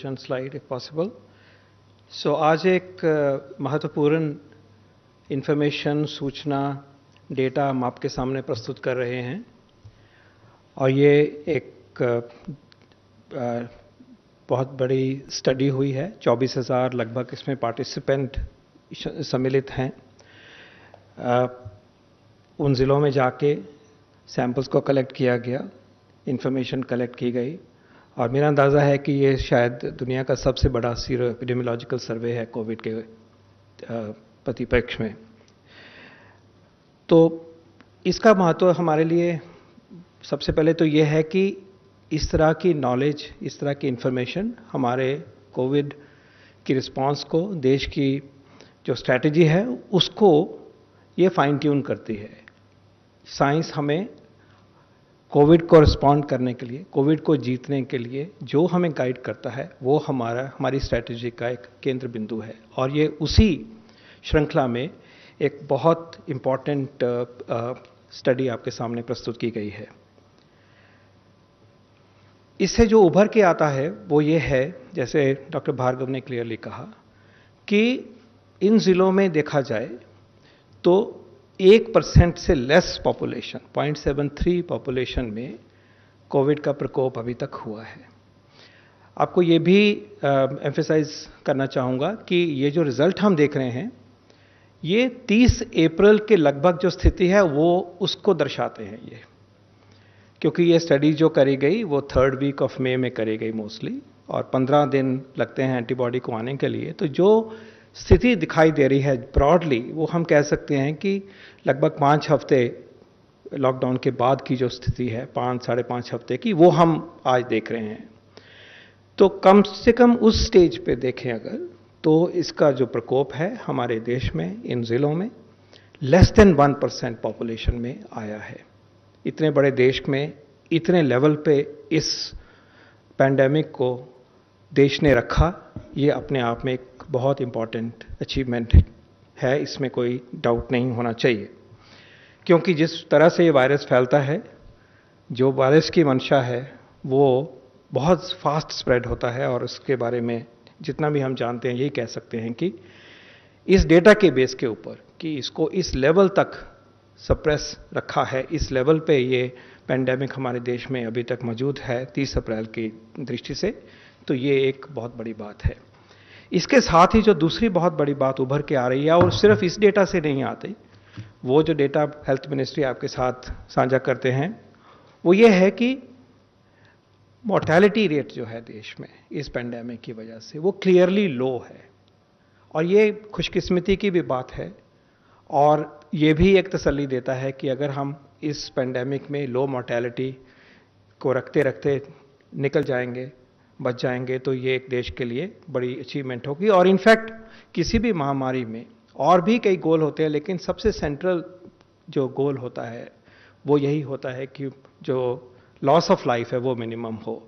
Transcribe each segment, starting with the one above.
projection slide if possible so आज एक uh, महत्वपूर्ण इन्फॉर्मेशन सूचना डेटा हम आपके सामने प्रस्तुत कर रहे हैं और ये एक uh, uh, बहुत बड़ी स्टडी हुई है 24,000 लगभग इसमें पार्टिसिपेंट सम्मिलित हैं उन ज़िलों में जाके सैंपल्स को कलेक्ट किया गया इन्फॉर्मेशन कलेक्ट की गई और मेरा अंदाज़ा है कि ये शायद दुनिया का सबसे बड़ा सीरो एपिडेमोलॉजिकल सर्वे है कोविड के प्रतिपक्ष में तो इसका महत्व हमारे लिए सबसे पहले तो ये है कि इस तरह की नॉलेज इस तरह की इन्फॉर्मेशन हमारे कोविड की रिस्पांस को देश की जो स्ट्रैटेजी है उसको ये फाइन ट्यून करती है साइंस हमें कोविड को रिस्पॉन्ड करने के लिए कोविड को जीतने के लिए जो हमें गाइड करता है वो हमारा हमारी स्ट्रैटेजी का एक केंद्र बिंदु है और ये उसी श्रृंखला में एक बहुत इम्पॉर्टेंट स्टडी आपके सामने प्रस्तुत की गई है इससे जो उभर के आता है वो ये है जैसे डॉक्टर भार्गव ने क्लियरली कहा कि इन ज़िलों में देखा जाए तो एक परसेंट से less population point seven three population में कोविड का प्रकोप अभी तक हुआ है आपको ये भी एम्फेसाइज करना चाहूँगा कि ये जो रिज़ल्ट हम देख रहे हैं ये 30 अप्रैल के लगभग जो स्थिति है वो उसको दर्शाते हैं ये क्योंकि ये स्टडी जो करी गई वो थर्ड वीक ऑफ मई में करी गई मोस्टली और 15 दिन लगते हैं एंटीबॉडी को आने के लिए तो जो स्थिति दिखाई दे रही है ब्रॉडली वो हम कह सकते हैं कि लगभग पाँच हफ्ते लॉकडाउन के बाद की जो स्थिति है पाँच साढ़े पाँच हफ्ते की वो हम आज देख रहे हैं तो कम से कम उस स्टेज पे देखें अगर तो इसका जो प्रकोप है हमारे देश में इन ज़िलों में less than one percent population में आया है इतने बड़े देश में इतने लेवल पे इस पैंडमिक को देश ने रखा ये अपने आप में एक बहुत इम्पॉर्टेंट अचीवमेंट है इसमें कोई डाउट नहीं होना चाहिए क्योंकि जिस तरह से ये वायरस फैलता है जो वायरस की मंशा है वो बहुत फास्ट स्प्रेड होता है और उसके बारे में जितना भी हम जानते हैं यही कह सकते हैं कि इस डेटा के बेस के ऊपर कि इसको इस लेवल तक सप्रेस रखा है इस लेवल पे ये पेंडेमिक हमारे देश में अभी तक मौजूद है 30 अप्रैल की दृष्टि से तो ये एक बहुत बड़ी बात है इसके साथ ही जो दूसरी बहुत बड़ी बात उभर के आ रही है और सिर्फ इस डेटा से नहीं आती वो जो डेटा हेल्थ मिनिस्ट्री आपके साथ साझा करते हैं वो ये है कि मोर्टैलिटी रेट जो है देश में इस पेंडेमिक की वजह से वो क्लियरली लो है और ये खुशकिस्मती की भी बात है और ये भी एक तसल्ली देता है कि अगर हम इस पेंडेमिक में लो मोर्टैलिटी को रखते रखते निकल जाएंगे बच जाएंगे तो ये एक देश के लिए बड़ी अचीवमेंट होगी और इनफैक्ट किसी भी महामारी में और भी कई गोल होते हैं लेकिन सबसे सेंट्रल जो गोल होता है वो यही होता है कि जो लॉस ऑफ लाइफ है वो मिनिमम हो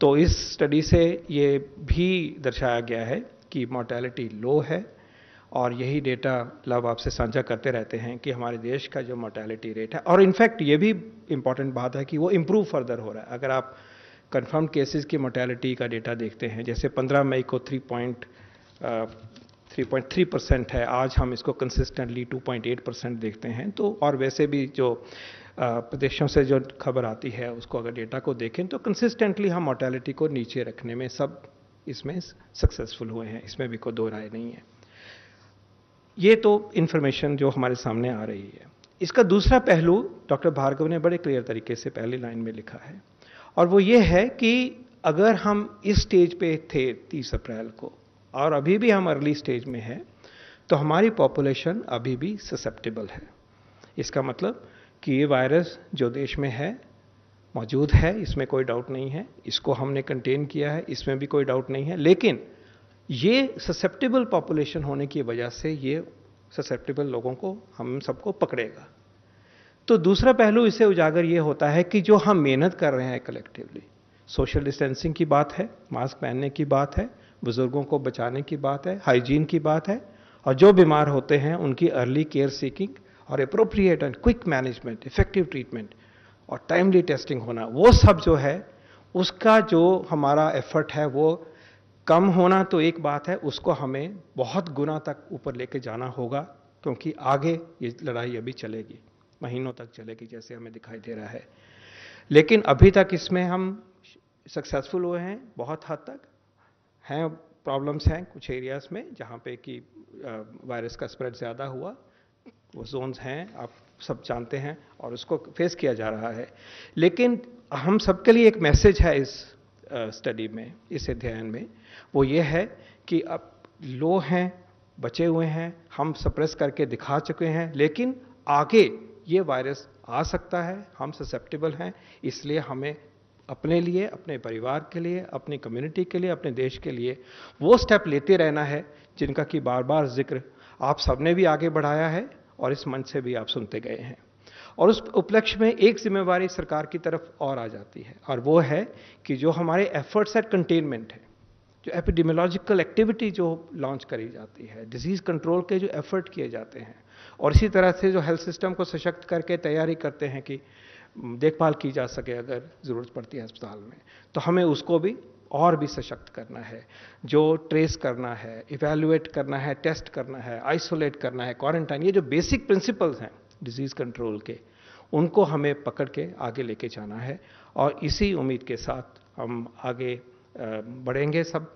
तो इस स्टडी से ये भी दर्शाया गया है कि मोर्टेलिटी लो है और यही डेटा लव आपसे साझा करते रहते हैं कि हमारे देश का जो मोर्टेलिटी रेट है और इनफैक्ट ये भी इम्पॉर्टेंट बात है कि वो इम्प्रूव फर्दर हो रहा है अगर आप कन्फर्म केसेस की मोटेलिटी का डेटा देखते हैं जैसे 15 मई को थ्री परसेंट uh, है आज हम इसको कंसिस्टेंटली 2.8 परसेंट देखते हैं तो और वैसे भी जो uh, प्रदेशों से जो खबर आती है उसको अगर डेटा को देखें तो कंसिस्टेंटली हम मोटेलिटी को नीचे रखने में सब इसमें सक्सेसफुल हुए हैं इसमें भी कोई दो राय नहीं है ये तो इन्फॉर्मेशन जो हमारे सामने आ रही है इसका दूसरा पहलू डॉक्टर भार्गव ने बड़े क्लियर तरीके से पहली लाइन में लिखा है और वो ये है कि अगर हम इस स्टेज पे थे तीस अप्रैल को और अभी भी हम अर्ली स्टेज में हैं तो हमारी पॉपुलेशन अभी भी ससेप्टेबल है इसका मतलब कि ये वायरस जो देश में है मौजूद है इसमें कोई डाउट नहीं है इसको हमने कंटेन किया है इसमें भी कोई डाउट नहीं है लेकिन ये ससेप्टेबल पॉपुलेशन होने की वजह से ये ससेप्टेबल लोगों को हम सबको पकड़ेगा तो दूसरा पहलू इसे उजागर ये होता है कि जो हम मेहनत कर रहे हैं कलेक्टिवली सोशल डिस्टेंसिंग की बात है मास्क पहनने की बात है बुज़ुर्गों को बचाने की बात है हाइजीन की बात है और जो बीमार होते हैं उनकी अर्ली केयर सीकिंग और appropriate and quick management effective treatment और टाइमली टेस्टिंग होना वो सब जो है उसका जो हमारा एफर्ट है वो कम होना तो एक बात है उसको हमें बहुत गुना तक ऊपर लेके जाना होगा क्योंकि आगे ये लड़ाई अभी चलेगी महीनों तक चलेगी जैसे हमें दिखाई दे रहा है लेकिन अभी तक इसमें हम सक्सेसफुल हुए हैं बहुत हद तक हैं प्रॉब्लम्स हैं कुछ एरियाज़ में जहाँ पे कि वायरस का स्प्रेड ज़्यादा हुआ वो जोन्स हैं आप सब जानते हैं और उसको फेस किया जा रहा है लेकिन हम सबके लिए एक मैसेज है इस स्टडी में इस अध्ययन में वो ये है कि अब लो हैं बचे हुए हैं हम सप्रेस करके दिखा चुके हैं लेकिन आगे ये वायरस आ सकता है हम ससेप्टेबल हैं इसलिए हमें अपने लिए अपने परिवार के लिए अपनी कम्युनिटी के लिए अपने देश के लिए वो स्टेप लेते रहना है जिनका कि बार बार जिक्र आप सबने भी आगे बढ़ाया है और इस मंच से भी आप सुनते गए हैं और उस उपलक्ष्य में एक जिम्मेवारी सरकार की तरफ और आ जाती है और वो है कि जो हमारे एफर्ट्स एट कंटेनमेंट है जो एपिडेमियोलॉजिकल एक्टिविटी जो लॉन्च करी जाती है डिजीज़ कंट्रोल के जो एफर्ट किए जाते हैं और इसी तरह से जो हेल्थ सिस्टम को सशक्त करके तैयारी करते हैं कि देखभाल की जा सके अगर ज़रूरत पड़ती है अस्पताल में तो हमें उसको भी और भी सशक्त करना है जो ट्रेस करना है इवेलुएट करना है टेस्ट करना है आइसोलेट करना है क्वारंटाइन ये जो बेसिक प्रिंसिपल्स हैं डिजीज़ कंट्रोल के उनको हमें पकड़ के आगे लेके जाना है और इसी उम्मीद के साथ हम आगे बढ़ेंगे सब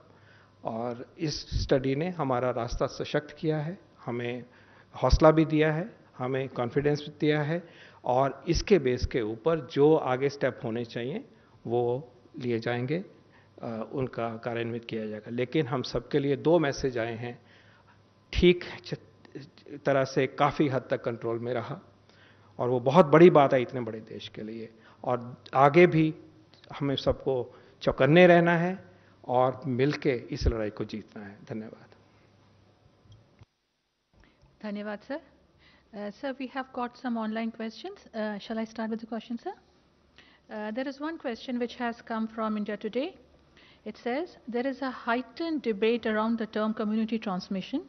और इस स्टडी ने हमारा रास्ता सशक्त किया है हमें हौसला भी दिया है हमें कॉन्फिडेंस भी दिया है और इसके बेस के ऊपर जो आगे स्टेप होने चाहिए वो लिए जाएंगे उनका कार्यान्वित किया जाएगा लेकिन हम सबके लिए दो मैसेज आए हैं ठीक तरह से काफ़ी हद तक कंट्रोल में रहा और वो बहुत बड़ी बात है इतने बड़े देश के लिए और आगे भी हमें सबको चौकन्ने रहना है और मिलके इस लड़ाई को जीतना है धन्यवाद धन्यवाद sir sir we have got some online question shall I start with the question sir there is one question which has come from India Today it says there is a heightened debate around the term community transmission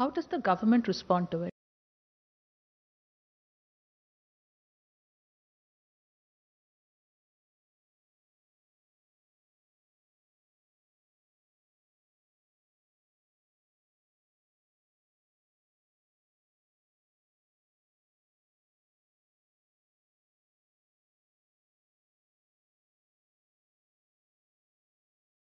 how does the government respond to